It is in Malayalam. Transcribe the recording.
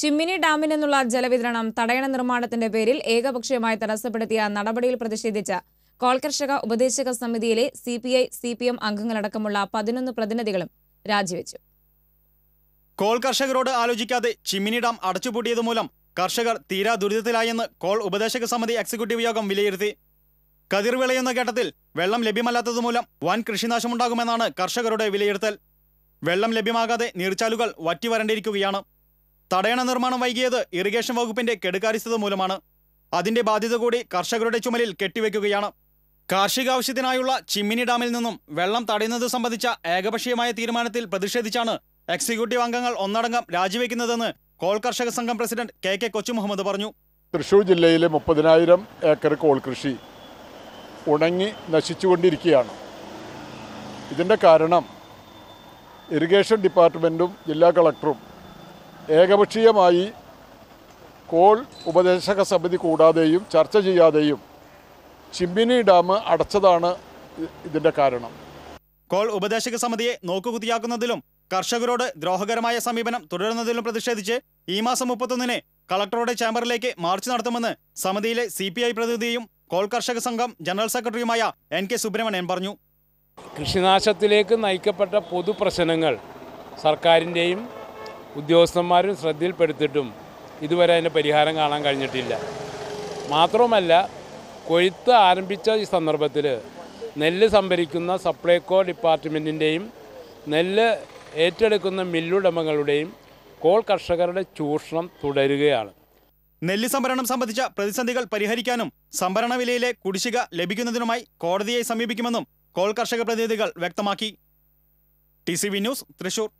ചിമ്മിനി ഡാമിൽ നിന്നുള്ള ജലവിതരണം തടയണ നിർമ്മാണത്തിന്റെ പേരിൽ ഏകപക്ഷീയമായി തടസ്സപ്പെടുത്തിയ നടപടിയിൽ പ്രതിഷേധിച്ച കോൾകർഷക ഉപദേശക സമിതിയിലെ C P I C P M അംഗങ്ങളടക്കമുള്ള പതിനൊന്ന് പ്രതിനിധികളും രാജിവെച്ചു കോൾ കർഷകരോട് ആലോചിക്കാതെ ചിമ്മിനി ഡാം അടച്ചുപൂട്ടിയത് മൂലം കർഷകർ തീരാ ദുരിതത്തിലായെന്ന് കോൾ ഉപദേശക സമിതി എക്സിക്യൂട്ടീവ് യോഗം വിലയിരുത്തി കതിർ വിളയുന്ന ഘട്ടത്തിൽ വെള്ളം ലഭ്യമല്ലാത്തതുമൂലം വൻ കൃഷിനാശമുണ്ടാകുമെന്നാണ് കർഷകരുടെ വിലയിരുത്തൽ വെള്ളം ലഭ്യമാകാതെ നീർച്ചാലുകൾ വറ്റിവരണ്ടിരിക്കുകയാണ് തടയണ നിർമ്മാണം വൈകിയത് ഇറിഗേഷൻ വകുപ്പിന്റെ കെടുകാര്യസ്ഥത മൂലമാണ് അതിന്റെ ബാധ്യത കൂടി കർഷകരുടെ ചുമലിൽ കെട്ടിവെക്കുകയാണ് കാർഷിക ആവശ്യത്തിനായുള്ള ചിമ്മിനി ഡാമിൽ നിന്നും വെള്ളം തടയുന്നത് സംബന്ധിച്ച ഏകപക്ഷീയമായ തീരുമാനത്തിൽ പ്രതിഷേധിച്ചാണ് എക്സിക്യൂട്ടീവ് അംഗങ്ങൾ ഒന്നടങ്കം രാജിവെക്കുന്നതെന്ന് കോൾ കർഷക സംഘം പ്രസിഡന്റ് കെ കെ കൊച്ചു മുഹമ്മദ് പറഞ്ഞു തൃശൂർ ജില്ലയിലെ മുപ്പതിനായിരം ഏക്കർ കോൾ കൃഷി ഉണങ്ങി നശിച്ചുകൊണ്ടിരിക്കുകയാണ് ഇതിൻ്റെ കാരണം ഇറിഗേഷൻ ഡിപ്പാർട്ട്മെൻറ്റും ജില്ലാ കളക്ടറും ഏകപക്ഷീയമായി കോൾ ഉപദേശക സമിതി കൂടാതെയും ചർച്ച ചെയ്യാതെയും ചിമ്മിനി ഡാം അടച്ചതാണ് ഇതിൻ്റെ കാരണം കോൾ ഉപദേശക സമിതിയെ നോക്കുകുത്തിയാക്കുന്നതിലും കർഷകരോട് ദ്രോഹകരമായ സമീപനം തുടരുന്നതിലും പ്രതിഷേധിച്ച് ഈ മാസം മുപ്പത്തൊന്നിന് കളക്ടറുടെ ചേംബറിലേക്ക് മാർച്ച് നടത്തുമെന്ന് സമിതിയിലെ സി പി ഐ പ്രതിനിധിയും കോൾ കർഷക സംഘം ജനറൽ സെക്രട്ടറിയുമായ എൻ കെ സുബ്രഹ്മണ്യൻ പറഞ്ഞു കൃഷിനാശത്തിലേക്ക് നയിക്കപ്പെട്ട പൊതുപ്രശ്നങ്ങൾ സർക്കാരിൻ്റെയും ഉദ്യോഗസ്ഥന്മാരും ശ്രദ്ധയിൽപ്പെടുത്തിയിട്ടും ഇതുവരെ അതിൻ്റെ പരിഹാരം കാണാൻ കഴിഞ്ഞിട്ടില്ല മാത്രവുമല്ല കൊയ്ത്ത് ആരംഭിച്ച ഈ സന്ദർഭത്തിൽ നെല്ല് സംഭരിക്കുന്ന സപ്ലൈകോ ഡിപ്പാർട്ട്മെൻറ്റിൻ്റെയും നെല്ല് ഏറ്റെടുക്കുന്ന മില്ലുടമകളുടെയും കോൾ കർഷകരുടെ ചൂഷണം തുടരുകയാണ് നെല്ല് സംഭരണം സംബന്ധിച്ച പ്രതിസന്ധികൾ പരിഹരിക്കാനും സംഭരണ വിലയിലെ കുടിശ്ശിക ലഭിക്കുന്നതിനുമായി കോടതിയെ സമീപിക്കുമെന്നും കോൾ കർഷക പ്രതിനിധികൾ വ്യക്തമാക്കി ടി ന്യൂസ് തൃശൂർ